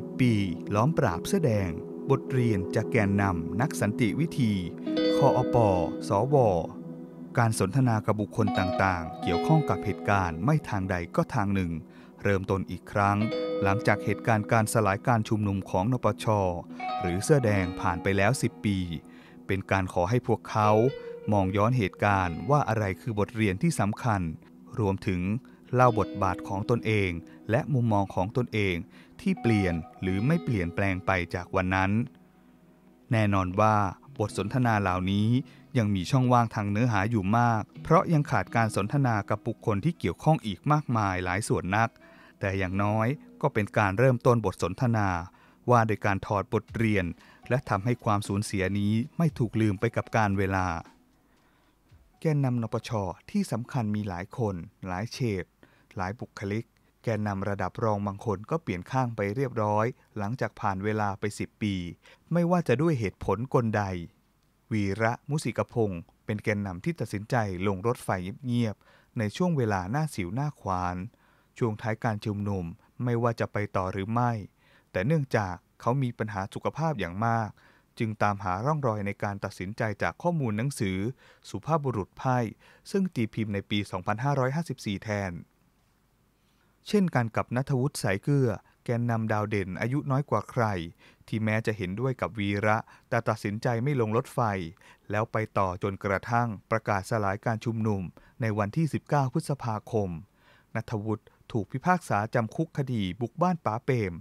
10ปี ล้อมปราบเสื้อแดง บทเรียน จากแกนนำนักสันติวิธีคออปอสอวอการสนทนากับบุคคลต่างๆ เกี่ยวข้องกับเหตุการณ์ไม่ทางใดก็ทางหนึ่ง เริ่มต้นอีกครั้ง หลังจากเหตุการณ์การสลายการชุมนุมของนปช หรือเสื้อแดงผ่านไปแล้ว 10 ปี เป็นการขอให้พวกเขา มองย้อนเหตุการณ์ว่าอะไรคือบทเรียนที่สำคัญ รวมถึงเล่าบทบาทของตนเอง และมุมมองของตนเองที่เปลี่ยนหรือไม่เปลี่ยนแปลงไปจากวันนั้น แน่นอนว่าบทสนทนาเหล่านี้ยังมีช่องว่างทางเนื้อหาอยู่มาก เพราะยังขาดการสนทนากับบุคคลที่เกี่ยวข้องอีกมากมายหลายส่วนนัก แต่อย่างน้อยก็เป็นการเริ่มต้นบทสนทนา ว่าโดยการถอดบทเรียน และทำให้ความสูญเสียนี้ไม่ถูกลืมไปกับการเวลา แกนนำนปชที่สำคัญมีหลายคนหลายเฉดหลายบุคลิก แกนนำระดับรองบางคนก็เปลี่ยนข้างไปเรียบร้อย หลังจากผ่านเวลาไป 10 ปี ไม่ว่าจะด้วยเหตุผลกลใด วีระมุสิกพงศ์เป็นแกนนำที่ตัดสินใจลงรถไฟเงียบๆในช่วงเวลาหน้าสิวหน้าขวาน ช่วงท้ายการชุมนุม ไม่ว่าจะไปต่อหรือไม่ แต่เนื่องจากเขามีปัญหาสุขภาพอย่างมาก จึงตามหาร่องรอยในการตัดสินใจจากข้อมูลหนังสือ สุภาพบุรุษไพ่ซึ่งตีพิมพ์ในปี2554แทนเช่นการกับนัทวุฒิสายเกลือแกนนำดาวเด่นอายุน้อยกว่าใคร ที่แม้จะเห็นด้วยกับวีระ แต่ตัดสินใจไม่ลงรถไฟ แล้วไปต่อจนกระทั่งประกาศสลายการชุมนุม ในวันที่ 19พฤษภาคม นัทวุฒิถูกพิพากษาจำคุกคดีบุกบ้านป๋าเปม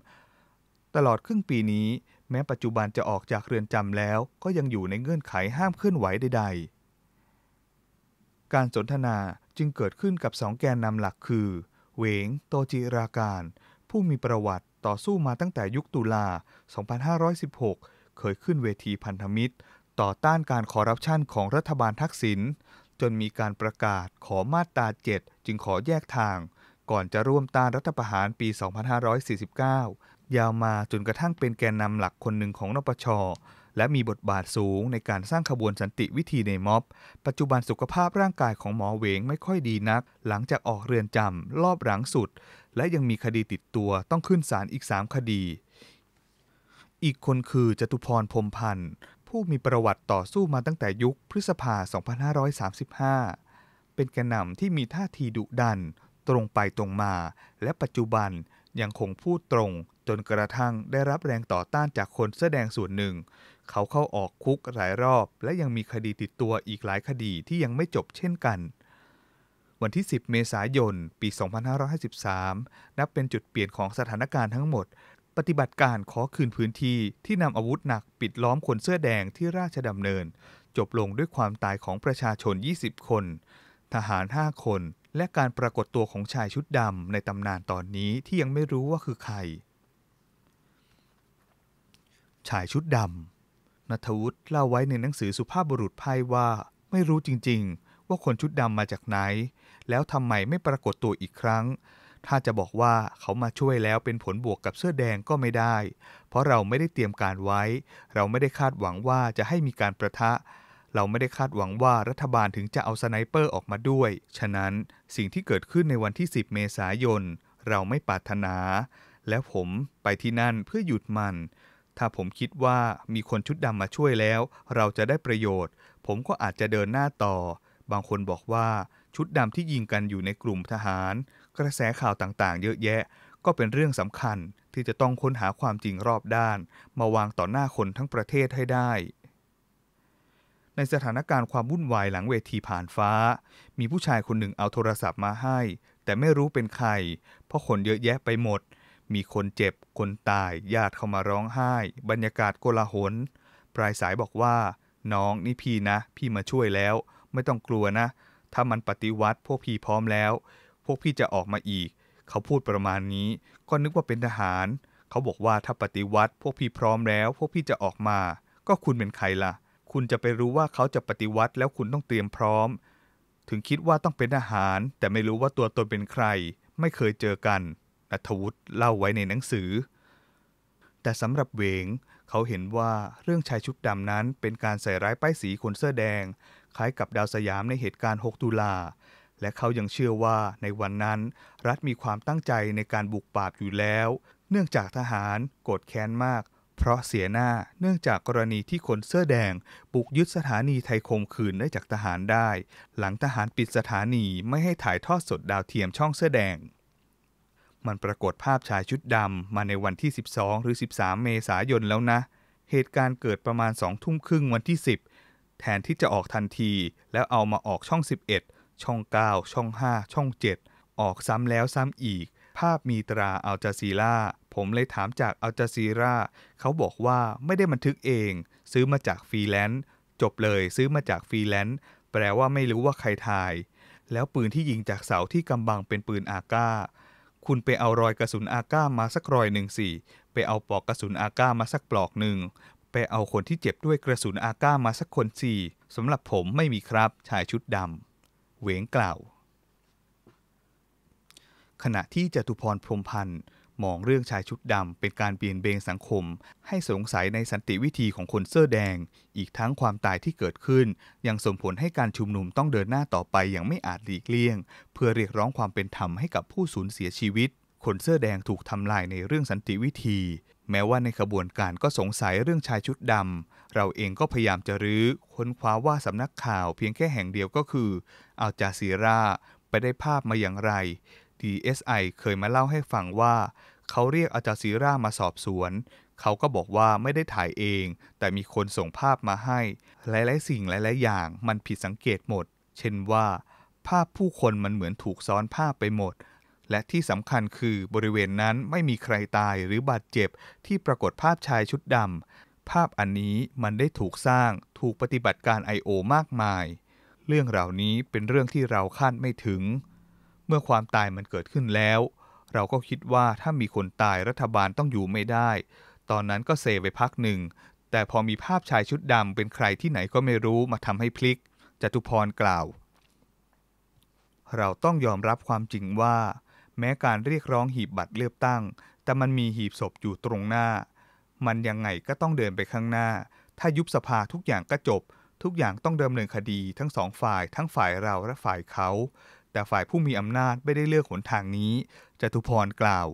ตลอดครึ่งปีนี้แม้ปัจจุบันจะออกจากเรือนจำแล้ว ก็ยังอยู่ในเงื่อนไขห้ามเคลื่อนไหวใด ๆ การสนทนาจึงเกิดขึ้นกับสองแกนนำหลักคือเหวง โตจิราการ ผู้มีประวัติต่อสู้มาตั้งแต่ยุคตุลา 2516 เคยขึ้นเวทีพันธมิตร ต่อต้านการคอร์รัปชันของรัฐบาลทักษิณจนมีการประกาศขอมาตรา7จึงขอแยกทาง ก่อนจะร่วมต้านรัฐประหารปี 2549 ยาวมาจนกระทั่งเป็นแกนนำหลักคนหนึ่งของนปชและมีบทบาทสูงในการสร้างขบวนสันติวิธีในม็อบ ปัจจุบันสุขภาพร่างกายของหมอเวงไม่ค่อยดีนัก หลังจากออกเรือนจำรอบหลังสุด และยังมีคดีติดตัวต้องขึ้นศาลอีก 3 คดี อีกคนคือจตุพรพรมพันธ์ ผู้มีประวัติต่อสู้มาตั้งแต่ยุคพฤษภา 2535 เป็นแกนนำที่มีท่าทีดุดันตรงไปตรงมา และปัจจุบันยังคงพูดตรง จนกระทั่งได้รับแรงต่อต้านจากคนแสดงส่วนหนึ่งเขาเข้าออกคุกหลายรอบ และยังมีคดีติดตัวอีกหลายคดีที่ยังไม่จบเช่นกัน วันที่ 10 เมษายน ปี 2553 นับเป็นจุดเปลี่ยนของสถานการณ์ทั้งหมด ปฏิบัติการขอคืนพื้นที่ที่นำอาวุธหนักปิดล้อมคนเสื้อแดงที่ราชดำเนิน จบลงด้วยความตายของประชาชน 20 คน ทหาร 5 คน และการปรากฏตัวของชายชุดดำในตำนานตอนนี้ที่ยังไม่รู้ว่าคือใครชายชุดดำนัทวุฒิเล่าไว้ในหนังสือสุภาพบุรุษไพ่ว่าไม่รู้จริง ๆ ว่าคนชุดดำมาจากไหน แล้วทำไมไม่ปรากฏตัวอีกครั้ง ถ้าจะบอกว่าเขามาช่วยแล้วเป็นผลบวกกับเสื้อแดงก็ไม่ได้ เพราะเราไม่ได้เตรียมการไว้ เราไม่ได้คาดหวังว่าจะให้มีการประทะเราไม่ได้คาดหวังว่ารัฐบาลถึงจะเอาสไนเปอร์ออกมาด้วย ฉะนั้นสิ่งที่เกิดขึ้นในวันที่ 10 เมษายนเราไม่ปรารถนา และผมไปที่นั่นเพื่อหยุดมันถ้าผมคิดว่ามีคนชุดดำมาช่วยแล้ว เราจะได้ประโยชน์ ผมก็อาจจะเดินหน้าต่อ บางคนบอกว่าชุดดำที่ยิงกันอยู่ในกลุ่มทหาร กระแสข่าวต่างๆ เยอะแยะ ก็เป็นเรื่องสำคัญที่จะต้องค้นหาความจริงรอบด้าน มาวางต่อหน้าคนทั้งประเทศให้ได้ ในสถานการณ์ความวุ่นวายหลังเวทีผ่านฟ้า มีผู้ชายคนหนึ่งเอาโทรศัพท์มาให้ แต่ไม่รู้เป็นใครเพราะคนเยอะแยะไปหมดมีคนเจ็บ คนตาย ญาติเข้ามาร้องไห้ บรรยากาศโกลาหลปลายสายบอกว่า น้องนี่พี่นะ พี่มาช่วยแล้ว ไม่ต้องกลัวนะ ถ้ามันปฏิวัติพวกพี่พร้อมแล้ว พวกพี่จะออกมาอีก เขาพูดประมาณนี้ ก็นึกว่าเป็นทหาร เขาบอกว่าถ้าปฏิวัติ พวกพี่พร้อมแล้ว พวกพี่จะออกมา ก็คุณเป็นใครล่ะ คุณจะไปรู้ว่าเขาจะปฏิวัติแล้วคุณต้องเตรียมพร้อม ถึงคิดว่าต้องเป็นทหาร แต่ไม่รู้ว่าตัวตนเป็นใคร ไม่เคยเจอกันนัทวุฒิเล่าไว้ในหนังสือ แต่สำหรับเวง เขาเห็นว่าเรื่องชายชุดดำนั้นเป็นการใส่ร้ายป้ายสีคนเสื้อแดงคล้ายกับดาวสยามในเหตุการณ์6ตุลา และเขายังเชื่อว่าในวันนั้นรัฐมีความตั้งใจในการบุกปราบอยู่แล้ว เนื่องจากทหารโกรธแค้นมาก เพราะเสียหน้าเนื่องจากกรณีที่คนเสื้อแดงบุกยึดสถานีไทยคมคืนได้จากทหารได้ หลังทหารปิดสถานีไม่ให้ถ่ายทอดสดดาวเทียมช่องเสื้อแดงมันปรากฏภาพชายชุดดำมาในวันที่ 12 หรือ 13 เมษายนแล้วนะ เหตุการณ์เกิดประมาณ2ทุ่มครึ่งวันที่ 10 แทนที่จะออกทันที แล้วเอามาออกช่อง 11 ช่อง 9 ช่อง 5 ช่อง 7 ออกซ้ำแล้วซ้ำอีก ภาพมีตราอัลจาซีรา ผมเลยถามจากอัลจาซีรา เขาบอกว่าไม่ได้บันทึกเอง ซื้อมาจากฟรีแลนซ์ จบเลยซื้อมาจากฟรีแลนซ์ แปลว่าไม่รู้ว่าใครถ่าย แล้วปืนที่ยิงจากเสาที่กำบังเป็นปืนอากา้าคุณไปเอารอยกระสุนอาก้ามาสักรอยหนึ่งสี่ไปเอาปลอกกระสุนอาก้ามาสักปลอกหนึ่งไปเอาคนที่เจ็บด้วยกระสุนอาก้ามาสักคนสี่สำหรับผมไม่มีครับชายชุดดำเวงกล่าว ขณะที่จตุพรพรมพันธ์มองเรื่องชายชุดดำเป็นการเปลี่ยนเบงสังคม ให้สงสัยในสันติวิธีของคนเสื้อแดง อีกทั้งความตายที่เกิดขึ้น ยังส่งผลให้การชุมนุมต้องเดินหน้าต่อไปอย่างไม่อาจหลีกเลี่ยง เพื่อเรียกร้องความเป็นธรรมให้กับผู้สูญเสียชีวิต คนเสื้อแดงถูกทำลายในเรื่องสันติวิธี แม้ว่าในขบวนการก็สงสัยเรื่องชายชุดดำเราเองก็พยายามจะรื้อค้นคว้าว่าสำนักข่าว เพียงแค่แห่งเดียวก็คืออัลจาซีราไปได้ภาพมาอย่างไร DSI เคยมาเล่าให้ฟังว่าเขาเรียกอาจารย์ซีรามาสอบสวน เขาก็บอกว่าไม่ได้ถ่ายเอง แต่มีคนส่งภาพมาให้ หลาย ๆ สิ่งหลาย ๆ อย่างมันผิดสังเกตหมด เช่นว่า ภาพผู้คนมันเหมือนถูกซ้อนภาพไปหมด และที่สำคัญคือบริเวณนั้นไม่มีใครตายหรือบาดเจ็บที่ปรากฏภาพชายชุดดำ ภาพอันนี้มันได้ถูกสร้างถูกปฏิบัติการ I.O. มากมาย เรื่องเหล่านี้เป็นเรื่องที่เราคาดไม่ถึง เมื่อความตายมันเกิดขึ้นแล้วเราก็คิดว่าถ้ามีคนตายรัฐบาลต้องอยู่ไม่ได้ ตอนนั้นก็เซไปพักหนึ่ง แต่พอมีภาพชายชุดดำเป็นใครที่ไหนก็ไม่รู้มาทำให้พลิก จตุพรกล่าว เราต้องยอมรับความจริงว่า แม้การเรียกร้องหีบบัตรเลือกตั้ง แต่มันมีหีบศพอยู่ตรงหน้า มันยังไงก็ต้องเดินไปข้างหน้า ถ้ายุบสภาทุกอย่างก็จบ ทุกอย่างต้องเดิมเนินคดีทั้งสองฝ่ายทั้งฝ่ายเราและฝ่ายเขาแต่ฝ่ายผู้มีอำนาจไม่ได้เลือกหนทางนี้ จตุพรกล่าว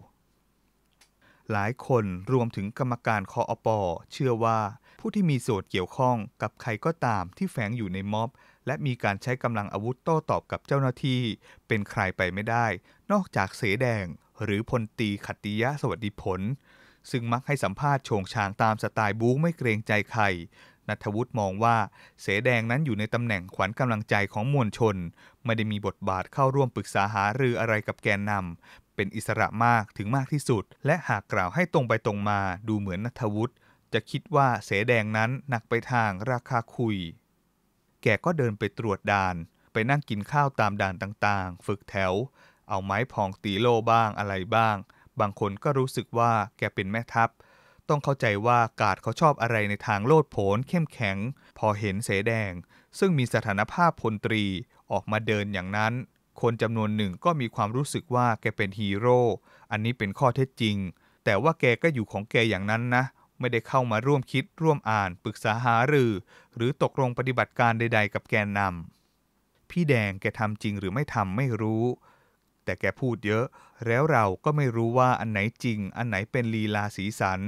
หลายคนรวมถึงกรรมการคออปอเชื่อว่าผู้ที่มีส่วนเกี่ยวข้องกับใครก็ตามที่แฝงอยู่ในม็อบ และมีการใช้กำลังอาวุธโต้ตอบกับเจ้าหน้าที่ เป็นใครไปไม่ได้ นอกจากเสแดง หรือพลตีขัตติยะสวัสดิผล ซึ่งมักให้สัมภาษณ์โฉงฉางตามสไตล์บู๊ ไม่เกรงใจใครนัทวุฒิมองว่าเสแดงนั้นอยู่ในตำแหน่งขวัญกำลังใจของมวลชนไม่ได้มีบทบาทเข้าร่วมปรึกษาหารืออะไรกับแกนนำ เป็นอิสระมากถึงมากที่สุด และหากกล่าวให้ตรงไปตรงมาดูเหมือนนัทวุฒิจะคิดว่าเสแดงนั้นหนักไปทางราคาคุย แกก็เดินไปตรวจด่าน ไปนั่งกินข้าวตามด่านต่างๆ ฝึกแถว เอาไม้พองตีโลบ้างอะไรบ้าง บางคนก็รู้สึกว่าแกเป็นแม่ทัพ ต้องเข้าใจว่ากาดเขาชอบอะไรในทางโลดโผนเข้มแข็ง พอเห็นเสแดง ซึ่งมีสถานภาพพลตรีออกมาเดินอย่างนั้น คนจำนวนหนึ่งก็มีความรู้สึกว่าแกเป็นฮีโร่ อันนี้เป็นข้อเท็จจริง แต่ว่าแกก็อยู่ของแกอย่างนั้นนะ ไม่ได้เข้ามาร่วมคิดร่วมอ่านปรึกษาหารือหรือตกลงปฏิบัติการใด ๆ กับแกนนำพี่แดงแกทำจริงหรือไม่ทำไม่รู้ แต่แกพูดเยอะ แล้วเราก็ไม่รู้ว่าอันไหนจริง อันไหนเป็นลีลาสีสัน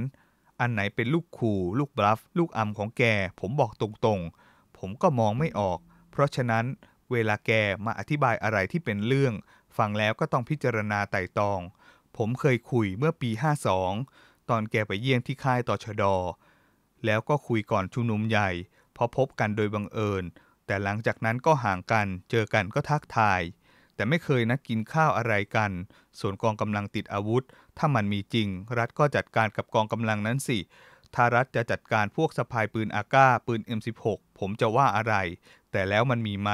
อันไหนเป็นลูกขู่ ลูกบลัฟลูกอัมของแก ผมบอกตรงๆ ผมก็มองไม่ออก เพราะฉะนั้นเวลาแก มาอธิบายอะไรที่เป็นเรื่อง ฟังแล้วก็ต้องพิจารณาไต่ตอง ผมเคยคุยเมื่อปี 52 ตอนแกไปเยี่ยมที่ค่ายต่อชดอ แล้วก็คุยก่อนชุมนุมใหญ่ พอพบกันโดยบังเอิญ แต่หลังจากนั้นก็ห่างกัน เจอกันก็ทักทาย แต่ไม่เคยนัดกินข้าวอะไรกัน ส่วนกองกำลังติดอาวุธ ถ้ามันมีจริง รัฐก็จัดการกับกองกำลังนั้นสิ ถ้ารัฐจะจัดการพวกสะพายปืนอาก้าปืน M16 ผมจะว่าอะไร แต่แล้วมันมีไหม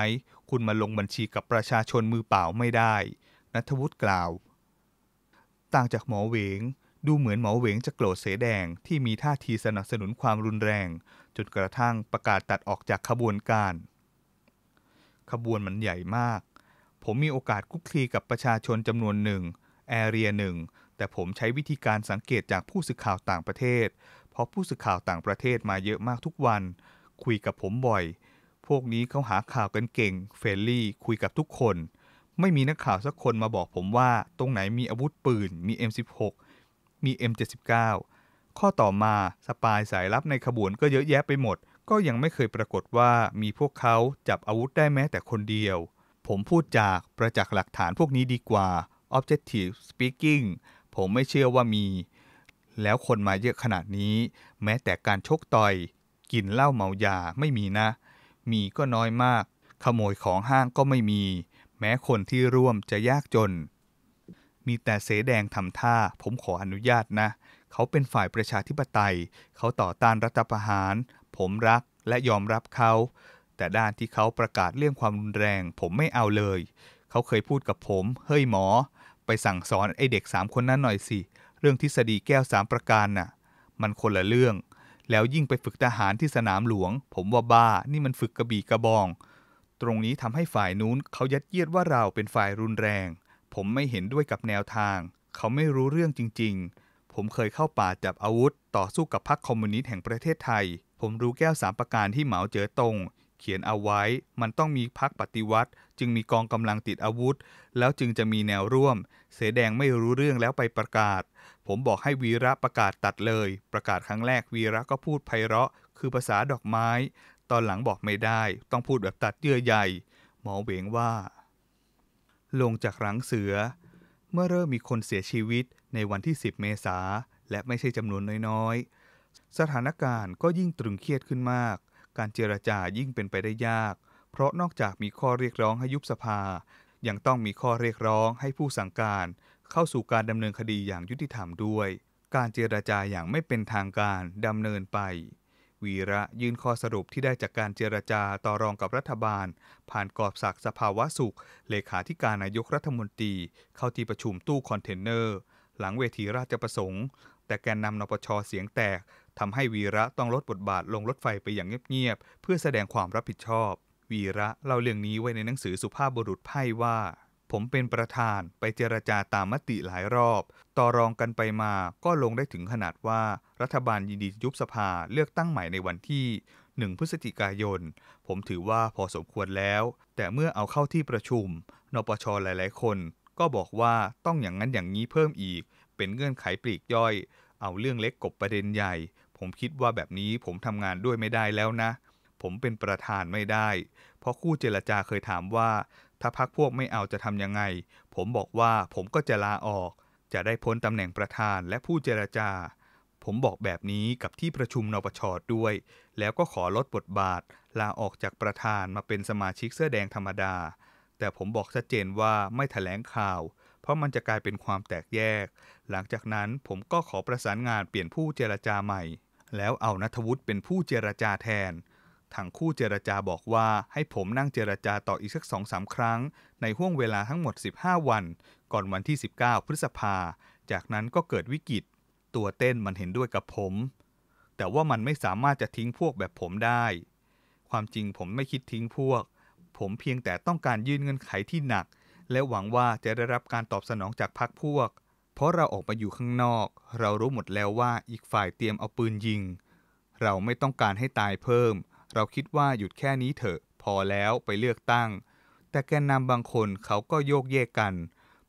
คุณมาลงบัญชีกับประชาชนมือเปล่าไม่ได้ นัทวุฒิกล่าว ต่างจากหมอเวง ดูเหมือนหมอเวงจะโกรธเสแดงที่มีท่าทีสนับสนุนความรุนแรง จนกระทั่งประกาศตัดออกจากขบวนการ ขบวนมันใหญ่มาก ผมมีโอกาสคุกคีกับประชาชนจำนวนหนึ่งแอเรียหนึ่ง แต่ผมใช้วิธีการสังเกตจากผู้สื่อข่าวต่างประเทศ เพราะผู้สื่อข่าวต่างประเทศมาเยอะมากทุกวัน คุยกับผมบ่อยพวกนี้เขาหาข่าวกันเก่งเฟลลี่คุยกับทุกคน ไม่มีนักข่าวสักคนมาบอกผมว่าตรงไหนมีอาวุธปืนมี M16 มี M79 ข้อต่อมาสปายสายลับในขบวนก็เยอะแยะไปหมด ก็ยังไม่เคยปรากฏว่ามีพวกเขาจับอาวุธได้แม้แต่คนเดียว ผมพูดจากประจักษ์หลักฐานพวกนี้ดีกว่า objective speaking ผมไม่เชื่อว่ามี แล้วคนมาเยอะขนาดนี้ แม้แต่การชกต่อยกินเหล้าเมายาไม่มีนะมีก็น้อยมาก ขโมยของห้างก็ไม่มี แม้คนที่ร่วมจะยากจน มีแต่เสแดงทำท่า ผมขออนุญาตนะ เขาเป็นฝ่ายประชาธิปไตย เขาต่อต้านรัฐประหาร ผมรักและยอมรับเขา แต่ด้านที่เขาประกาศเรื่องความรุนแรง ผมไม่เอาเลย เขาเคยพูดกับผม เฮ้ยหมอ ไปสั่งสอนไอเด็กสามคนนั้นหน่อยสิ เรื่องทฤษฎีแก้วสามประการน่ะ มันคนละเรื่องแล้วยิ่งไปฝึกทหารที่สนามหลวง ผมว่าบ้า นี่มันฝึกกระบี่กระบอง ตรงนี้ทำให้ฝ่ายนู้นเขายัดเยียดว่าเราเป็นฝ่ายรุนแรง ผมไม่เห็นด้วยกับแนวทาง เขาไม่รู้เรื่องจริง ๆ ผมเคยเข้าป่าจับอาวุธ ต่อสู้กับพรรคคอมมิวนิสต์แห่งประเทศไทย ผมรู้แก้วสามประการที่เหมาเจ๋อตงเขียนเอาไว้มันต้องมีพักปฏิวัติ จึงมีกองกำลังติดอาวุธ แล้วจึงจะมีแนวร่วม เสแดงไม่รู้เรื่องแล้วไปประกาศผมบอกให้วีระประกาศตัดเลย ประกาศครั้งแรกวีระก็พูดไพเราะ คือภาษาดอกไม้ ตอนหลังบอกไม่ได้ต้องพูดแบบตัดเยื่อใหญ่ หมอเวงว่า ลงจากหลังเสือ เมื่อเริ่มมีคนเสียชีวิตในวันที่ 10 เมษา และไม่ใช่จำนวนน้อยๆ สถานการณ์ก็ยิ่งตรึงเครียดขึ้นมาก การเจรจายิ่งเป็นไปได้ยาก เพราะนอกจากมีข้อเรียกร้องให้ยุบสภา ยังต้องมีข้อเรียกร้องให้ผู้สั่งการเข้าสู่การดำเนินคดีอย่างยุติธรรมด้วย การเจราจาอย่างไม่เป็นทางการ ดำเนินไป วีระยื่นข้อสรุปที่ได้จากการเจราจาต่อรองกับรัฐบาล ผ่านกรอบศักสภาวะสุข เลขาธิการนายกรัฐมนตรี เข้าที่ประชุมตู้คอนเทนเนอร์หลังเวทีราชประสงค์ แต่แกนนำนปชเสียงแตกทำให้วีระต้องลดบทบาทลงรถไฟไปอย่างเงียบๆเพื่อแสดงความรับผิดชอบ วีระเล่าเรื่องนี้ไว้ในหนังสือสุภาพบุรุษไพ่ว่าผมเป็นประธานไปเจรจาตามมติหลายรอบ ต่อรองกันไปมาก็ลงได้ถึงขนาดว่ารัฐบาลยินดียุบสภาเลือกตั้งใหม่ในวันที่ 1 พฤศจิกายน ผมถือว่าพอสมควรแล้ว แต่เมื่อเอาเข้าที่ประชุม นปชหลายๆ คน ก็บอกว่าต้องอย่างนั้นอย่างนี้เพิ่มอีก เป็นเงื่อนไขปลีกย่อย เอาเรื่องเล็กกบประเด็นใหญ่ ผมคิดว่าแบบนี้ผมทำงานด้วยไม่ได้แล้วนะ ผมเป็นประธานไม่ได้ เพราะคู่เจรจาเคยถามว่าถ้าพักพวกไม่เอาจะทำยังไง ผมบอกว่าผมก็จะลาออก จะได้พ้นตำแหน่งประธานและผู้เจรจา ผมบอกแบบนี้กับที่ประชุมนปชดด้วย แล้วก็ขอลดบทบาท ลาออกจากประธานมาเป็นสมาชิกเสื้อแดงธรรมดา แต่ผมบอกชัดเจนว่าไม่ถแถลงข่าว เพราะมันจะกลายเป็นความแตกแยก หลังจากนั้นผมก็ขอประสานงานเปลี่ยนผู้เจรจาใหม่ แล้วเอานัทวุฒิเป็นผู้เจรจาแทนทางคู่เจรจาบอกว่า ให้ผมนั่งเจรจาต่ออีกสักสองสาครั้ง ในห่วงเวลาทั้งหมด 15 วัน ก่อนวันที่ 19 พฤษภา จากนั้นก็เกิดวิกฤตตัวเต้นมันเห็นด้วยกับผม แต่ว่ามันไม่สามารถจะทิ้งพวกแบบผมได้ ความจริงผมไม่คิดทิ้งพวก ผมเพียงแต่ต้องการยื่นเงินไขที่หนัก และหวังว่าจะได้รับการตอบสนองจากพรรคพวก เพราะเราออกมาอยู่ข้างนอก เรารู้หมดแล้วว่าอีกฝ่ายเตรียมเอาปืนยิง เราไม่ต้องการให้ตายเพิ่มเราคิดว่าหยุดแค่นี้เถอะ พอแล้วไปเลือกตั้ง แต่แกนนำบางคนเขาก็โยกเยกกัน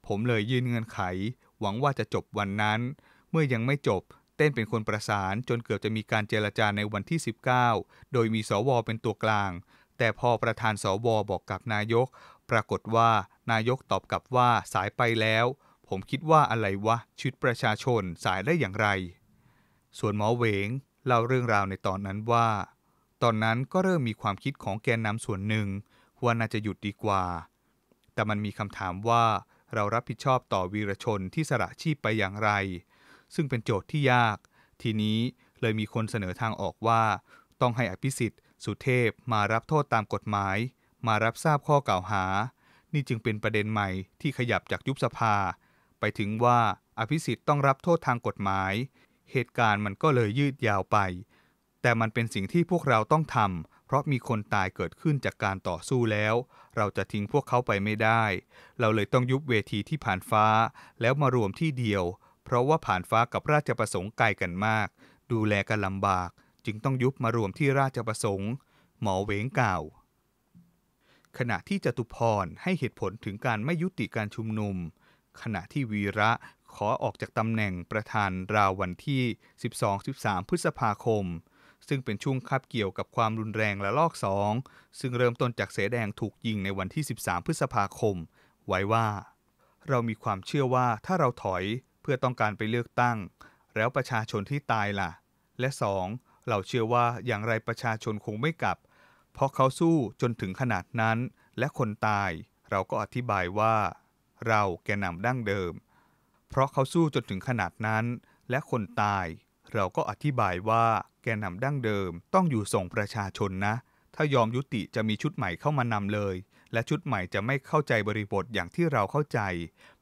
ผมเลยยื่นเงินไข หวังว่าจะจบวันนั้น เมื่อยังไม่จบ เต้นเป็นคนประสานจนเกือบจะมีการเจรจาในวันที่ 19 โดยมีสวเป็นตัวกลาง แต่พอประธานสวบอกกับนายก ปรากฏว่า นายกตอบกลับว่าสายไปแล้ว ผมคิดว่าอะไรวะชุดประชาชนสายได้อย่างไร ส่วนหมอเวงเล่าเรื่องราวในตอนนั้นว่าตอนนั้นก็เริ่มมีความคิดของแกนนำส่วนหนึ่งว่าน่าจะหยุดดีกว่า แต่มันมีคำถามว่าเรารับผิดชอบต่อวีรชนที่สละชีพไปอย่างไร ซึ่งเป็นโจทย์ที่ยาก ทีนี้เลยมีคนเสนอทางออกว่า ต้องให้อภิสิทธิ์ สุเทพมารับโทษตามกฎหมาย มารับทราบข้อกล่าวหา นี่จึงเป็นประเด็นใหม่ที่ขยับจากยุบสภา ไปถึงว่าอภิสิทธิ์ต้องรับโทษทางกฎหมาย เหตุการณ์มันก็เลยยืดยาวไปแต่มันเป็นสิ่งที่พวกเราต้องทำ เพราะมีคนตายเกิดขึ้นจากการต่อสู้แล้ว เราจะทิ้งพวกเขาไปไม่ได้ เราเลยต้องยุบเวทีที่ผ่านฟ้าแล้วมารวมที่เดียว เพราะว่าผ่านฟ้ากับราชประสงค์ไกลกันมาก ดูแลกันลำบาก จึงต้องยุบมารวมที่ราชประสงค์ หมอเวงกล่าว ขณะที่จตุพรให้เหตุผลถึงการไม่ยุติการชุมนุม ขณะที่วีระขอออกจากตำแหน่งประธานราววันที่ 12-13 พฤษภาคมซึ่งเป็นช่วงคาบเกี่ยวกับความรุนแรงและลอกสองซึ่งเริ่มต้นจากเสแดงถูกยิงในวันที่ 13 พฤษภาคม ไว้ว่า เรามีความเชื่อว่าถ้าเราถอยเพื่อต้องการไปเลือกตั้ง แล้วประชาชนที่ตายละ่ะ และสองเราเชื่อว่าอย่างไรประชาชนคงไม่กลับ เพราะเขาสู้จนถึงขนาดนั้น และคนตาย เราก็อธิบายว่า เราแกนนำดั้งเดิม เพราะเขาสู้จนถึงขนาดนั้น และคนตายเราก็อธิบายว่าแกนนำดั้งเดิมต้องอยู่ส่งประชาชนนะ ถ้ายอมยุติจะมีชุดใหม่เข้ามานำเลย และชุดใหม่จะไม่เข้าใจบริบทอย่างที่เราเข้าใจ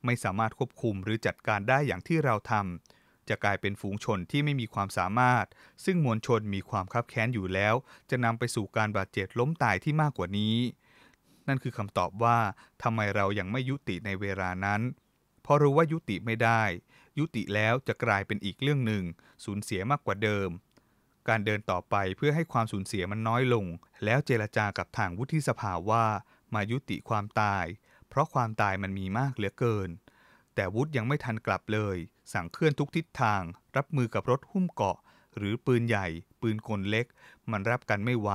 ไม่สามารถควบคุมหรือจัดการได้อย่างที่เราทำจะกลายเป็นฝูงชนที่ไม่มีความสามารถ ซึ่งมวลชนมีความคับแค้นอยู่แล้ว จะนำไปสู่การบาดเจ็บล้มตายที่มากกว่านี้ นั่นคือคำตอบว่าทำไมเรายังไม่ยุติในเวลานั้นพอรู้ว่ายุติไม่ได้ยุติแล้วจะกลายเป็นอีกเรื่องหนึ่ง สูญเสียมากกว่าเดิม การเดินต่อไปเพื่อให้ความสูญเสียมันน้อยลง แล้วเจรจากับทางวุฒิสภาว่า มายุติความตายเพราะความตายมันมีมากเหลือเกิน แต่วุฒิยังไม่ทันกลับเลย สั่งเคลื่อนทุกทิศทาง รับมือกับรถหุ้มเกาะ หรือปืนใหญ่ ปืนกลเล็ก มันรับกันไม่ไหว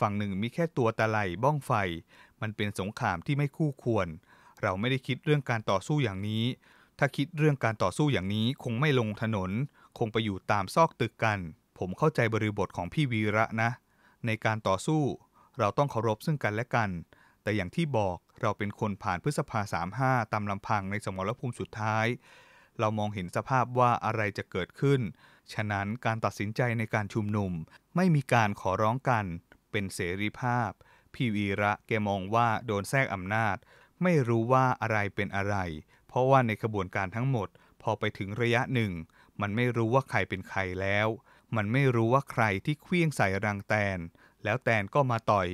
ฝั่งหนึ่งมีแค่ตัวตะไลบ้องไฟ มันเป็นสงครามที่ไม่คู่ควร เราไม่ได้คิดเรื่องการต่อสู้อย่างนี้ถ้าคิดเรื่องการต่อสู้อย่างนี้คงไม่ลงถนน คงไปอยู่ตามซอกตึกกัน ผมเข้าใจบริบทของพี่วีระนะ ในการต่อสู้ เราต้องเคารพซึ่งกันและกัน แต่อย่างที่บอกเราเป็นคนผ่านพฤษภา35ตามลำพังในสมรภูมิสุดท้าย เรามองเห็นสภาพว่าอะไรจะเกิดขึ้น ฉะนั้นการตัดสินใจในการชุมนุมไม่มีการขอร้องกัน เป็นเสรีภาพ พี่วีระแกมองว่าโดนแทรกอำนาจ ไม่รู้ว่าอะไรเป็นอะไรเพราะว่าในขบวนการทั้งหมดพอไปถึงระยะหนึ่ง มันไม่รู้ว่าใครเป็นใครแล้ว มันไม่รู้ว่าใครที่เคลี้ยงใส่รังแตน แล้วแตนก็มาต่อย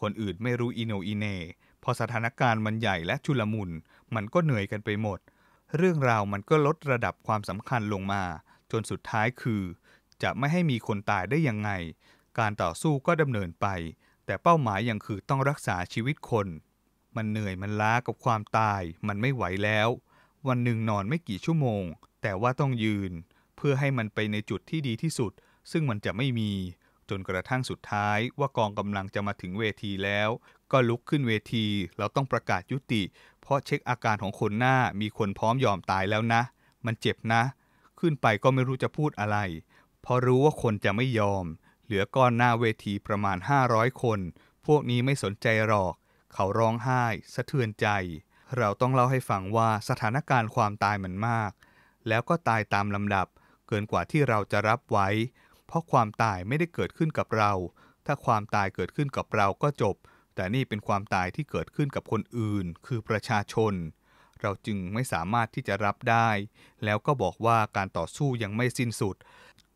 คนอื่นไม่รู้อิโนอิเนพอสถานการณ์มันใหญ่และชุลมุนมันก็เหนื่อยกันไปหมด เรื่องราวมันก็ลดระดับความสำคัญลงมา จนสุดท้ายคือ จะไม่ให้มีคนตายได้ยังไง การต่อสู้ก็ดำเนินไป แต่เป้าหมายยังคือต้องรักษาชีวิตคนมันเหนื่อยมันล้ากับความตาย มันไม่ไหวแล้ว วันหนึ่งนอนไม่กี่ชั่วโมง แต่ว่าต้องยืน เพื่อให้มันไปในจุดที่ดีที่สุด ซึ่งมันจะไม่มี จนกระทั่งสุดท้ายว่ากองกำลังจะมาถึงเวทีแล้ว ก็ลุกขึ้นเวที เราต้องประกาศยุติ เพราะเช็คอาการของคนหน้ามีคนพร้อมยอมตายแล้วนะ มันเจ็บนะ ขึ้นไปก็ไม่รู้จะพูดอะไรเพราะรู้ว่าคนจะไม่ยอม เหลือก้อนหน้าเวทีประมาณ 500 คน พวกนี้ไม่สนใจหรอกเขาร้องไห้ สะเทือนใจ เราต้องเล่าให้ฟังว่าสถานการณ์ความตายมันมาก แล้วก็ตายตามลำดับ เกินกว่าที่เราจะรับไว้ เพราะความตายไม่ได้เกิดขึ้นกับเรา ถ้าความตายเกิดขึ้นกับเราก็จบ แต่นี่เป็นความตายที่เกิดขึ้นกับคนอื่นคือประชาชน เราจึงไม่สามารถที่จะรับได้ แล้วก็บอกว่าการต่อสู้ยังไม่สิ้นสุด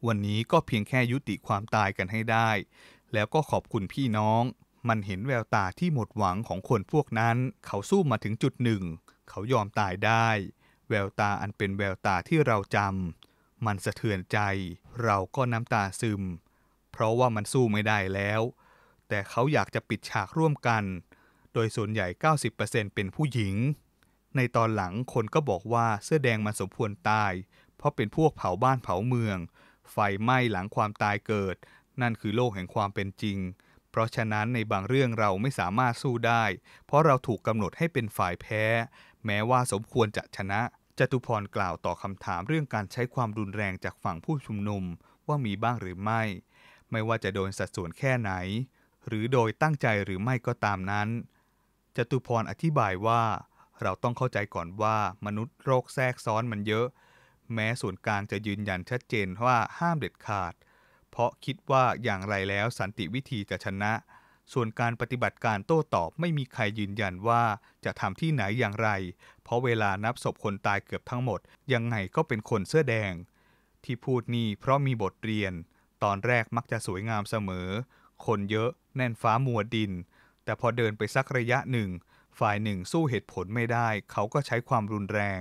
วันนี้ก็เพียงแค่ยุติความตายกันให้ได้ แล้วก็ขอบคุณพี่น้องมันเห็นแววตาที่หมดหวังของคนพวกนั้น เขาสู้มาถึงจุดหนึ่ง เขายอมตายได้ แววตาอันเป็นแววตาที่เราจำมันสะเทือนใจ เราก็น้ำตาซึม เพราะว่ามันสู้ไม่ได้แล้ว แต่เขาอยากจะปิดฉากร่วมกัน โดยส่วนใหญ่ 90%เป็นผู้หญิง ในตอนหลังคนก็บอกว่าเสื้อแดงมันสมควรตาย เพราะเป็นพวกเผาบ้านเผาเมือง ไฟไหม้หลังความตายเกิด นั่นคือโลกแห่งความเป็นจริงเพราะฉะนั้นในบางเรื่องเราไม่สามารถสู้ได้ เพราะเราถูกกำหนดให้เป็นฝ่ายแพ้ แม้ว่าสมควรจะชนะจตุพรกล่าวต่อคำถามเรื่องการใช้ความรุนแรงจากฝั่งผู้ชุมนุมว่ามีบ้างหรือไม่ ไม่ว่าจะโดนสัดส่วนแค่ไหน หรือโดยตั้งใจหรือไม่ก็ตามนั้นจตุพรอธิบายว่า เราต้องเข้าใจก่อนว่ามนุษย์โรคแทรกซ้อนมันเยอะ แม้ส่วนกลางจะยืนยันชัดเจนว่าห้ามเด็ดขาดเพราะคิดว่าอย่างไรแล้ว สันติวิธีจะชนะ ส่วนการปฏิบัติการโต้ตอบไม่มีใครยืนยันว่าจะทำที่ไหนอย่างไร เพราะเวลานับศพคนตายเกือบทั้งหมด ยังไงก็เป็นคนเสื้อแดง ที่พูดนี่ เพราะมีบทเรียน ตอนแรกมักจะสวยงามเสมอ คนเยอะแน่นฟ้ามัวดิน แต่พอเดินไปสักระยะหนึ่ง ฝ่ายหนึ่งสู้เหตุผลไม่ได้ เขาก็ใช้ความรุนแรง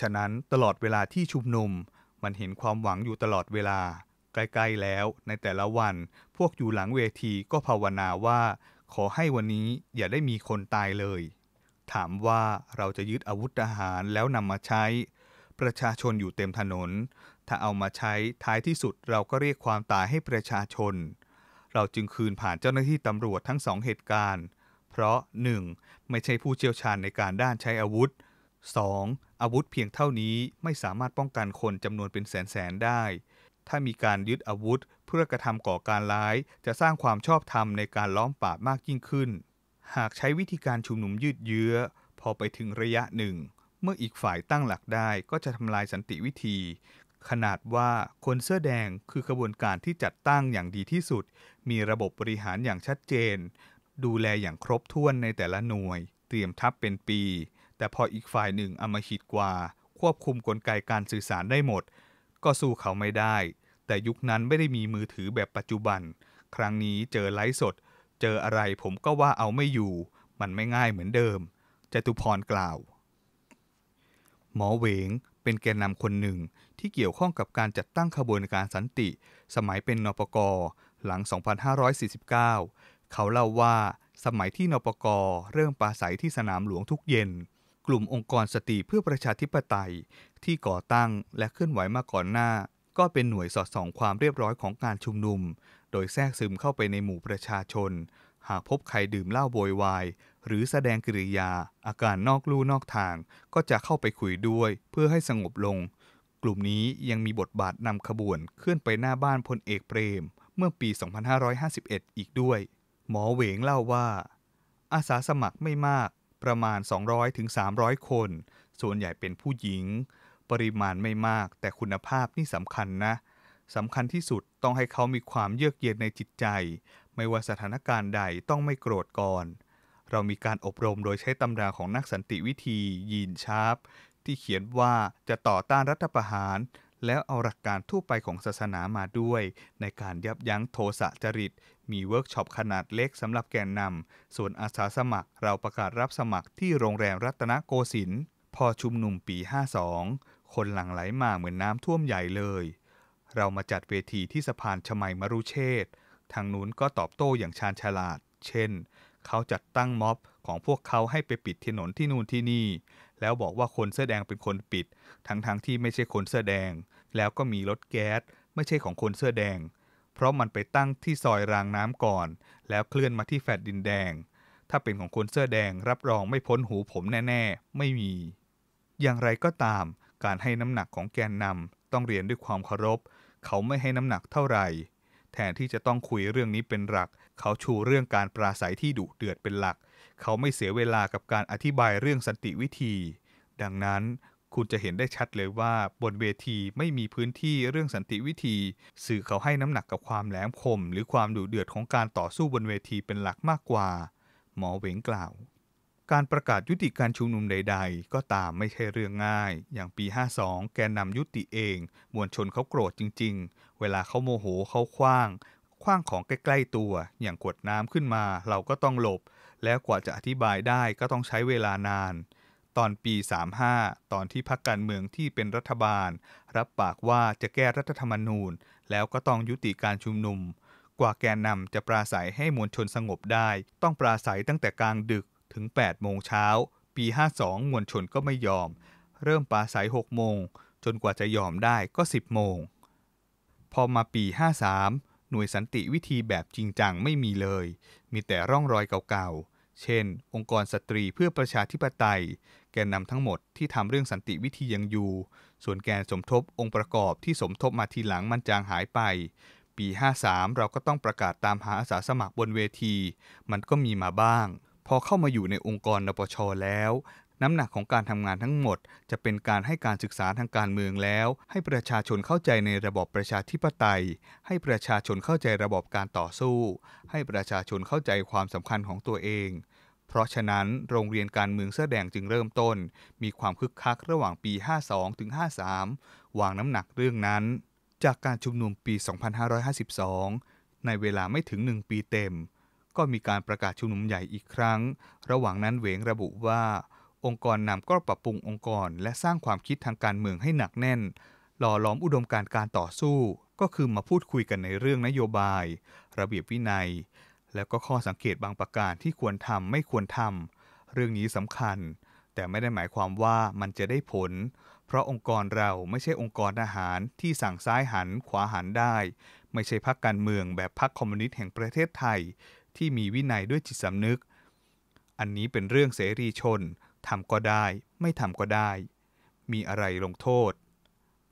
ฉะนั้นตลอดเวลาที่ชุมนุม มันเห็นความหวังอยู่ตลอดเวลาใกล้ๆแล้วในแต่ละวันพวกอยู่หลังเวทีก็ภาวนาว่า ขอให้วันนี้อย่าได้มีคนตายเลย ถามว่าเราจะยึดอาวุธทหารแล้วนำมาใช้ ประชาชนอยู่เต็มถนน ถ้าเอามาใช้ท้ายที่สุดเราก็เรียกความตายให้ประชาชน เราจึงคืนผ่านเจ้าหน้าที่ตำรวจทั้งสองเหตุการณ์ เพราะ 1. ไม่ใช่ผู้เชี่ยวชาญในการด้านใช้อาวุธ 2. อาวุธเพียงเท่านี้ไม่สามารถป้องกันคนจำนวนเป็นแสนๆได้ถ้ามีการยึดอาวุธเพื่อกระทำก่อการร้าย จะสร้างความชอบธรรมในการล้อมป่ามากยิ่งขึ้น หากใช้วิธีการชุมนุมยืดเยื้อ พอไปถึงระยะหนึ่ง เมื่ออีกฝ่ายตั้งหลักได้ก็จะทำลายสันติวิธี ขนาดว่าคนเสื้อแดงคือกระบวนการที่จัดตั้งอย่างดีที่สุด มีระบบบริหารอย่างชัดเจน ดูแลอย่างครบถ้วนในแต่ละหน่วย เตรียมทัพเป็นปี แต่พออีกฝ่ายหนึ่งอมหิตกว่า ควบคุมกลไกการสื่อสารได้หมดก็สู้เขาไม่ได้ แต่ยุคนั้นไม่ได้มีมือถือแบบปัจจุบัน ครั้งนี้เจอไลฟ์สด เจออะไรผมก็ว่าเอาไม่อยู่ มันไม่ง่ายเหมือนเดิมจตุพรกล่าว หมอเวงเป็นแกนนำคนหนึ่งที่เกี่ยวข้องกับการจัดตั้งขบวนการสันติ สมัยเป็นนปก หลัง 2549 เขาเล่าว่า สมัยที่นปกเริ่มปราศัยที่สนามหลวงทุกเย็น กลุ่มองค์กรสตรีเพื่อประชาธิปไตยที่ก่อตั้งและเคลื่อนไหวมาก่อนหน้า ก็เป็นหน่วยสอดส่องความเรียบร้อยของการชุมนุม โดยแทรกซึมเข้าไปในหมู่ประชาชน หากพบใครดื่มเหล้าโวยวายหรือแสดงกิริยา อาการนอกลู่นอกทางก็จะเข้าไปคุยด้วยเพื่อให้สงบลง กลุ่มนี้ยังมีบทบาทนำขบวนเคลื่อนไปหน้าบ้านพลเอกเปรม เมื่อปี 2551 อีกด้วย หมอเวงเล่าว่า อาสาสมัครไม่มาก ประมาณ 200-300 คน ส่วนใหญ่เป็นผู้หญิงปริมาณไม่มากแต่คุณภาพนี่สำคัญนะ สำคัญที่สุดต้องให้เขามีความเยือกเย็นในจิตใจ ไม่ว่าสถานการณ์ใดต้องไม่โกรธก่อน เรามีการอบรมโดยใช้ตำราของนักสันติวิธียีนชาร์ปที่เขียนว่าจะต่อต้านรัฐประหาร แล้วเอาหลักการทั่วไปของศาสนามาด้วย ในการยับยั้งโทสะจริต มีเวิร์กช็อปขนาดเล็กสำหรับแกนนำส่วนอาสาสมัครเราประกาศรับสมัครที่โรงแรมรัตนโกสินทร์พอชุมนุมปี 52คนหลั่งไหลมาเหมือนน้ำท่วมใหญ่เลย เรามาจัดเวทีที่สะพานชมัยมรุเชษทางนู้นก็ตอบโต้อย่างชาญฉลาด เช่น เขาจัดตั้งม็อบของพวกเขาให้ไปปิดถนนที่นู่นที่นี่ แล้วบอกว่าคนเสื้อแดงเป็นคนปิด ทั้งๆทที่ไม่ใช่คนเสื้อแดง แล้วก็มีรถแก๊สไม่ใช่ของคนเสื้อแดง เพราะมันไปตั้งที่ซอยรางน้ำก่อน แล้วเคลื่อนมาที่แฟดดินแดง ถ้าเป็นของคนเสื้อแดงรับรองไม่พ้นหูผมแน่ๆ ไม่มี อย่างไรก็ตามการให้น้ำหนักของแกนนำต้องเรียนด้วยความเคารพ เขาไม่ให้น้ำหนักเท่าไหร่ แทนที่จะต้องคุยเรื่องนี้เป็นหลัก เขาชูเรื่องการปราศัยที่ดุเดือดเป็นหลัก เขาไม่เสียเวลากับการอธิบายเรื่องสันติวิธี ดังนั้นคุณจะเห็นได้ชัดเลยว่า บนเวทีไม่มีพื้นที่เรื่องสันติวิธี สื่อเขาให้น้ำหนักกับความแหลมคม หรือความดุเดือดของการต่อสู้บนเวทีเป็นหลักมากกว่า หมอเวงกล่าวการประกาศยุติการชุมนุมใดๆ ก็ตามไม่ใช่เรื่องง่าย อย่างปี 52 แกนนำยุติเอง มวลชนเขาโกรธจริง ๆ เวลาเขาโมโหเขาคว้างคว้างของใกล้ ๆ ตัวอย่างกวดน้ำขึ้นมาเราก็ต้องหลบ แล้วกว่าจะอธิบายได้ก็ต้องใช้เวลานาน ตอนปี 35 ตอนที่พรรคการเมืองที่เป็นรัฐบาล รับปากว่าจะแก้รัฐธรรมนูญ แล้วก็ต้องยุติการชุมนุม กว่าแกนนำจะปราศัยให้มวลชนสงบได้ ต้องปราศัยตั้งแต่กลางดึกถึง8โมงเช้า ปี 52 มวลชนก็ไม่ยอม เริ่มปราศัย6โมง จนกว่าจะยอมได้ก็ 10 โมง พอมาปี 53 หน่วยสันติวิธีแบบจริงจังไม่มีเลย มีแต่ร่องรอยเก่าๆเช่น องค์กรสตรีเพื่อประชาธิปไตย แกนนำทั้งหมดที่ทำเรื่องสันติวิธียังอยู่ ส่วนแกนสมทบองค์ประกอบที่สมทบมาทีหลังมันจางหายไป ปี 53 เราก็ต้องประกาศตามหาอาสาสมัครบนเวที มันก็มีมาบ้างพอเข้ามาอยู่ในองค์กรนปชแล้ว น้ำหนักของการทำงานทั้งหมด จะเป็นการให้การศึกษาทางการเมืองแล้ว ให้ประชาชนเข้าใจในระบบประชาธิปไตย ให้ประชาชนเข้าใจระบบการต่อสู้ ให้ประชาชนเข้าใจความสำคัญของตัวเอง เพราะฉะนั้น โรงเรียนการเมืองเสื้อแดงจึงเริ่มต้น มีความคึกคักระหว่างปี 52 ถึง53 วางน้ำหนักเรื่องนั้น จากการชุมนุมปี 2552 ในเวลาไม่ถึง 1 ปีเต็มก็มีการประกาศชุมนุมใหญ่อีกครั้ง ระหว่างนั้นเหวงระบุว่า องค์กรนำก็ปรับปรุงองค์กร และสร้างความคิดทางการเมืองให้หนักแน่น หล่อล้อมอุดมการการต่อสู้ ก็คือมาพูดคุยกันในเรื่องนโยบาย ระเบียบวินัย แล้วก็ข้อสังเกตบางประการที่ควรทำไม่ควรทำเรื่องนี้สำคัญ แต่ไม่ได้หมายความว่ามันจะได้ผล เพราะองค์กรเราไม่ใช่องค์กรทหารที่สั่งซ้ายหันขวาหันได้ ไม่ใช่พักการเมืองแบบพักคอมมิวนิสต์แห่งประเทศไทยที่มีวินัยด้วยจิตสำนึก อันนี้เป็นเรื่องเสรีชน ทำก็ได้ ไม่ทำก็ได้ มีอะไรลงโทษ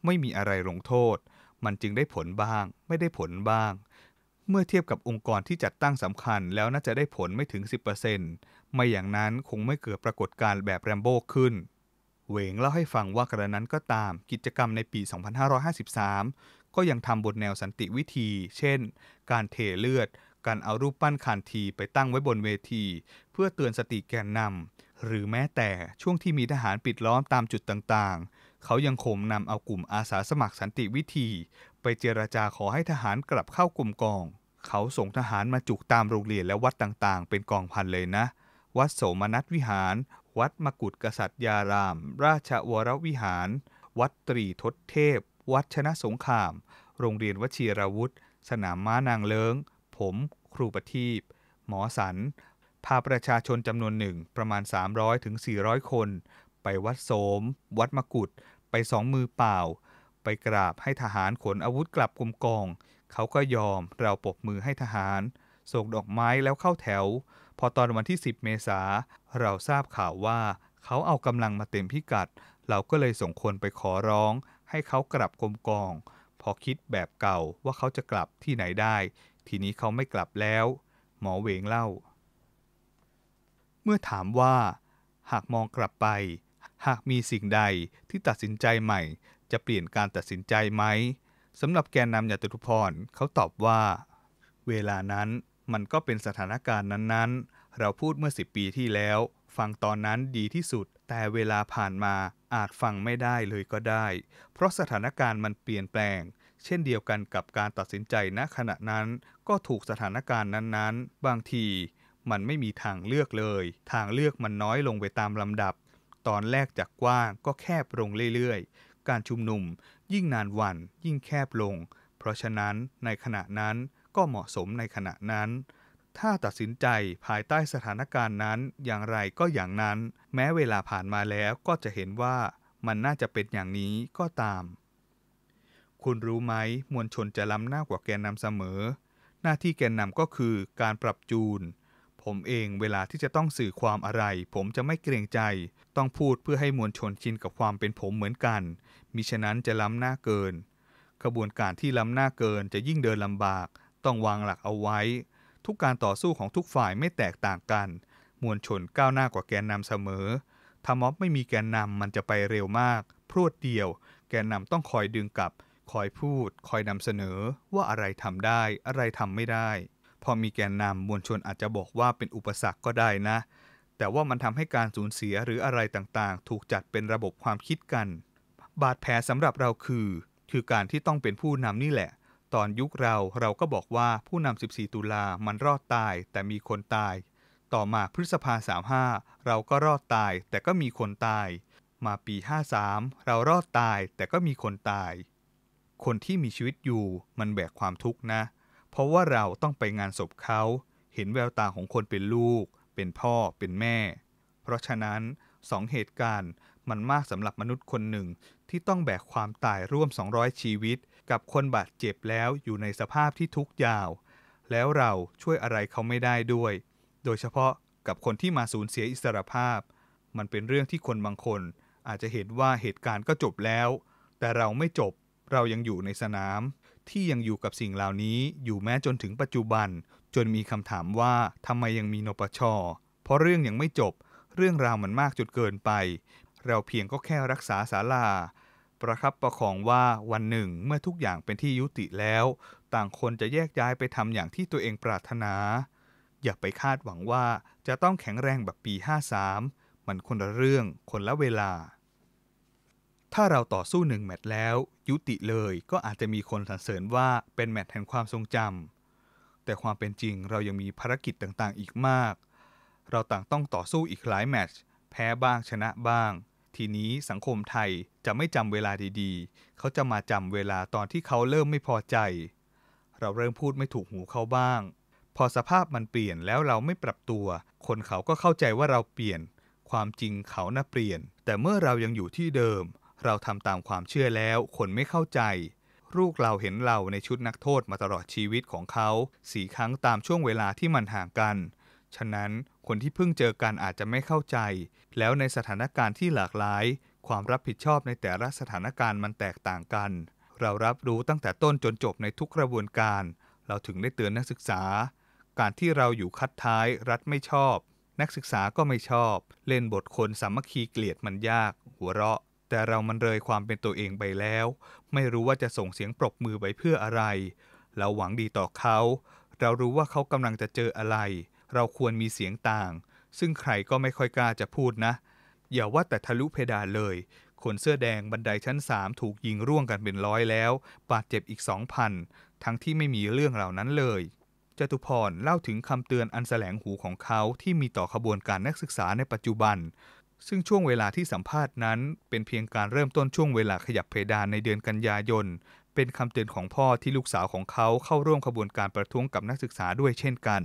ไม่มีอะไรลงโทษ มันจึงได้ผลบ้าง ไม่ได้ผลบ้าง เมื่อเทียบกับองค์กรที่จัดตั้งสำคัญแล้วน่าจะได้ผลไม่ถึง 10%ไม่อย่างนั้นคงไม่เกิดปรากฏการณ์แบบแรมโบ้ขึ้น เวงเล่าให้ฟังว่ากระนั้นก็ตาม กิจกรรมในปี 2553 ก็ยังทำบทแนวสันติวิธี เช่น การเทเลือดการเอารูปปั้นขานทีไปตั้งไว้บนเวที เพื่อเตือนสติแกนนำ หรือแม้แต่ช่วงที่มีทหารปิดล้อมตามจุดต่างๆ เขายังคงนำเอากลุ่มอาสาสมัครสันติวิธี ไปเจราจาขอให้ทหารกลับเข้ากลุ่มกอง เขาส่งทหารมาจุกตามโรงเรียนและวัดต่างๆ เป็นกองพันเลยนะ วัดโสมนัสวิหาร วัดมกุฏกษัตริยาราม ราชวรวิหาร วัดตรีทศเทพ วัดชนะสงคราม โรงเรียนวชิรวุฒิสนามม้านางเลิงผม ครูประทีปหมอสันพาประชาชนจำนวนหนึ่งประมาณ300-400ถึง 400 คน ไปวัดโสม วัดมกุฏ ไปสองมือเปล่า ไปกราบให้ทหารขนอาวุธกลับกลมกอง เขาก็ยอมเราปกมือให้ทหาร ส่งดอกไม้แล้วเข้าแถว พอตอนวันที่ 10 เมษา เราทราบข่าวว่าเขาเอากำลังมาเต็มพิกัด เราก็เลยส่งคนไปขอร้อง ให้เขากลับกลมกอง พอคิดแบบเก่าว่าเขาจะกลับที่ไหนได้ทีนี้เขาไม่กลับแล้ว หมอเวงเล่า เมื่อถามว่า หากมองกลับไป หากมีสิ่งใดที่ตัดสินใจใหม่ จะเปลี่ยนการตัดสินใจไหมสำหรับแกนนำยาตุพรเขาตอบว่า เวลานั้นมันก็เป็นสถานการณ์นั้น ๆ เราพูดเมื่อสิบปีที่แล้ว ฟังตอนนั้นดีที่สุด แต่เวลาผ่านมาอาจฟังไม่ได้เลยก็ได้ เพราะสถานการณ์มันเปลี่ยนแปลงเช่นเดียวกันกับการตัดสินใจณขณะนั้นก็ถูกสถานการณ์นั้นๆ บางที มันไม่มีทางเลือกเลย ทางเลือกมันน้อยลงไปตามลำดับ ตอนแรกจากกว้างก็แคบลงเรื่อยๆการชุมนุมยิ่งนานวันยิ่งแคบลง เพราะฉะนั้นในขณะนั้นก็เหมาะสมในขณะนั้น ถ้าตัดสินใจภายใต้สถานการณ์นั้นอย่างไรก็อย่างนั้น แม้เวลาผ่านมาแล้วก็จะเห็นว่ามันน่าจะเป็นอย่างนี้ก็ตามคุณรู้ไหม มวลชนจะล้ำหน้ากว่าแกนนำเสมอ หน้าที่แกนนำก็คือการปรับจูน ผมเองเวลาที่จะต้องสื่อความอะไร ผมจะไม่เกรงใจ ต้องพูดเพื่อให้มวลชนชินกับความเป็นผมเหมือนกัน มิฉะนั้นจะล้ำหน้าเกินขบวนการที่ล้ำหน้าเกินจะยิ่งเดินลำบาก ต้องวางหลักเอาไว้ ทุกการต่อสู้ของทุกฝ่ายไม่แตกต่างกัน มวลชนก้าวหน้ากว่าแกนนำเสมอ ถ้าม็อบไม่มีแกนนำมันจะไปเร็วมาก พรวดเดียวแกนนำต้องคอยดึงกลับคอยพูดคอยนำเสนอว่าอะไรทำได้อะไรทำไม่ได้ พอมีแกนนำมวลชนอาจจะบอกว่าเป็นอุปสรรคก็ได้นะ แต่ว่ามันทำให้การสูญเสียหรืออะไรต่างๆ ถูกจัดเป็นระบบความคิดกัน บาดแผลสำหรับเราคือ คือการที่ต้องเป็นผู้นำนี่แหละ ตอนยุคเราเราก็บอกว่าผู้นำ14 ตุลามันรอดตายแต่มีคนตาย ต่อมาพฤษภา35เราก็รอดตายแต่ก็มีคนตาย มาปี 53 เรารอดตายแต่ก็มีคนตายคนที่มีชีวิตอยู่มันแบกความทุกข์นะ เพราะว่าเราต้องไปงานศพเขา เห็นแววตาของคนเป็นลูก เป็นพ่อ เป็นแม่ เพราะฉะนั้นสองเหตุการณ์มันมากสำหรับมนุษย์คนหนึ่งที่ต้องแบกความตายร่วม 200 ชีวิต กับคนบาดเจ็บแล้วอยู่ในสภาพที่ทุกข์ยาว แล้วเราช่วยอะไรเขาไม่ได้ด้วย โดยเฉพาะกับคนที่มาสูญเสียอิสรภาพ มันเป็นเรื่องที่คนบางคน อาจจะเห็นว่าเหตุการณ์ก็จบแล้ว แต่เราไม่จบเรายังอยู่ในสนาม ที่ยังอยู่กับสิ่งเหล่านี้อยู่แม้จนถึงปัจจุบัน จนมีคำถามว่าทำไมยังมีนปช เพราะเรื่องยังไม่จบ เรื่องราวมันมากจนเกินไป เราเพียงก็แค่รักษาศาลา ประครับประคองว่าวันหนึ่งเมื่อทุกอย่างเป็นที่ยุติแล้ว ต่างคนจะแยกย้ายไปทำอย่างที่ตัวเองปรารถนา อย่า ไปคาดหวังว่าจะต้องแข็งแรงแบบปี 53 มันคนละเรื่องคนละเวลาถ้าเราต่อสู้หนึ่งแมตช์แล้ว ยุติเลยก็อาจจะมีคนสรรเสริญว่าเป็นแมตช์แห่งความทรงจำแต่ความเป็นจริงเรายังมีภารกิจต่างๆอีกมาก เราต่างต้องต่อสู้อีกหลายแมตช์แพ้บ้างชนะบ้าง ทีนี้สังคมไทยจะไม่จำเวลาดี ๆ เขาจะมาจำเวลาตอนที่เขาเริ่มไม่พอใจ เราเริ่มพูดไม่ถูกหูเขาบ้าง พอสภาพมันเปลี่ยนแล้วเราไม่ปรับตัว คนเขาก็เข้าใจว่าเราเปลี่ยน ความจริงเขาน่ะเปลี่ยน แต่เมื่อเรายังอยู่ที่เดิมเราทำตามความเชื่อแล้วคนไม่เข้าใจ ลูกเราเห็นเราในชุดนักโทษมาตลอดชีวิตของเขาสี่ครั้งตามช่วงเวลาที่มันห่างกัน ฉะนั้นคนที่เพิ่งเจอกันอาจจะไม่เข้าใจ แล้วในสถานการณ์ที่หลากหลาย ความรับผิดชอบในแต่ละสถานการณ์มันแตกต่างกัน เรารับรู้ตั้งแต่ต้นจนจบในทุกกระบวนการ เราถึงได้เตือนนักศึกษา การที่เราอยู่คัดท้าย รัฐไม่ชอบ นักศึกษาก็ไม่ชอบ เล่นบทคนสามัคคีเกลียดมันยาก หัวเราะแต่เรามันเลยความเป็นตัวเองไปแล้ว ไม่รู้ว่าจะส่งเสียงปรบมือไปเพื่ออะไร เราหวังดีต่อเขา เรารู้ว่าเขากำลังจะเจออะไร เราควรมีเสียงต่าง ซึ่งใครก็ไม่ค่อยกล้าจะพูดนะ อย่าว่าแต่ทะลุเพดานเลย คนเสื้อแดงบันไดชั้นสามถูกยิงร่วงกันเป็นร้อยแล้วบาดเจ็บอีกสองพันทั้งที่ไม่มีเรื่องเหล่านั้นเลย จตุพรเล่าถึงคำเตือนอันแสลงหูของเขาที่มีต่อขบวนการนักศึกษาในปัจจุบันซึ่งช่วงเวลาที่สัมภาษณ์นั้นเป็นเพียงการเริ่มต้นช่วงเวลาขยับเพดานในเดือนกันยายน เป็นคำเตือนของพ่อที่ลูกสาวของเขาเข้าร่วมขบวนการประท้วงกับนักศึกษาด้วยเช่นกัน